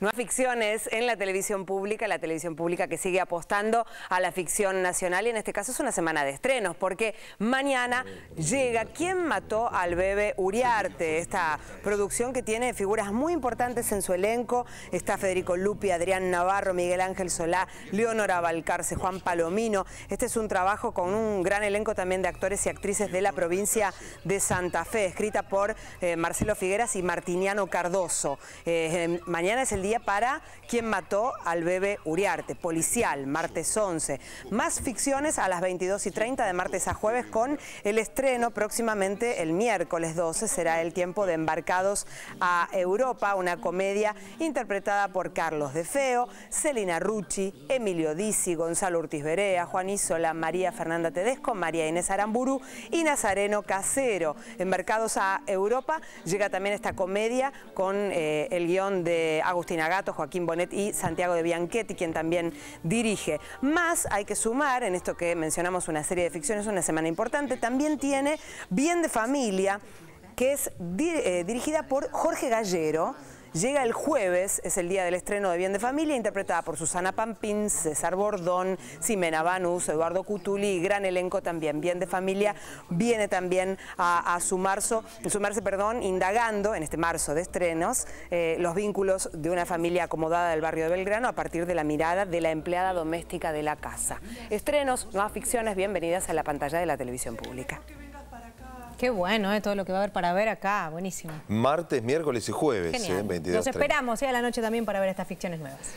nuevas ficciones en la televisión pública, la televisión pública que sigue apostando a la ficción nacional y en este caso es una semana de estrenos porque mañana llega ¿Quién mató al bebé Uriarte? Esta producción que tiene figuras muy importantes en su elenco, está Federico Lupi, Adrián Navarro, Miguel Ángel Solá, Leonora Balcarce, Juan Palomino. Este es un trabajo con un gran elenco también de actores y actrices de la provincia de Santa Fe, escrita por eh, Marcelo Figueras y Martiniano Cardoso. Eh, mañana es el día para quien mató al bebé Uriarte. Policial, martes 11. Más ficciones a las 22 y 30 de martes a jueves con el estreno próximamente el miércoles 12. Será el tiempo de Embarcados a Europa, una comedia interpretada por Carlos De Feo, Celina Rucci, Emilio Dici, Gonzalo Ortiz Berea, Juan Isola, María Fernanda Tedesco, María Inés Aramburu y Nazareno Casero. Embarcados a Europa llega también esta comedia con eh, el guión de Agustín Gato, Joaquín Bonet y Santiago de Bianchetti, quien también dirige. Más hay que sumar, en esto que mencionamos una serie de ficciones, una semana importante, también tiene Bien de Familia, que es eh, dirigida por Jorge Gallero, Llega el jueves, es el día del estreno de Bien de Familia, interpretada por Susana Pampín, César Bordón, Simena Banus, Eduardo Cutuli gran elenco también. Bien de Familia viene también a, a sumarse, perdón, indagando en este marzo de estrenos eh, los vínculos de una familia acomodada del barrio de Belgrano a partir de la mirada de la empleada doméstica de la casa. Estrenos, nuevas ficciones, bienvenidas a la pantalla de la televisión pública. Qué bueno, eh, todo lo que va a haber para ver acá, buenísimo. Martes, miércoles y jueves, eh, Genial. Eh, 22, Los esperamos eh, a la noche también para ver estas ficciones nuevas.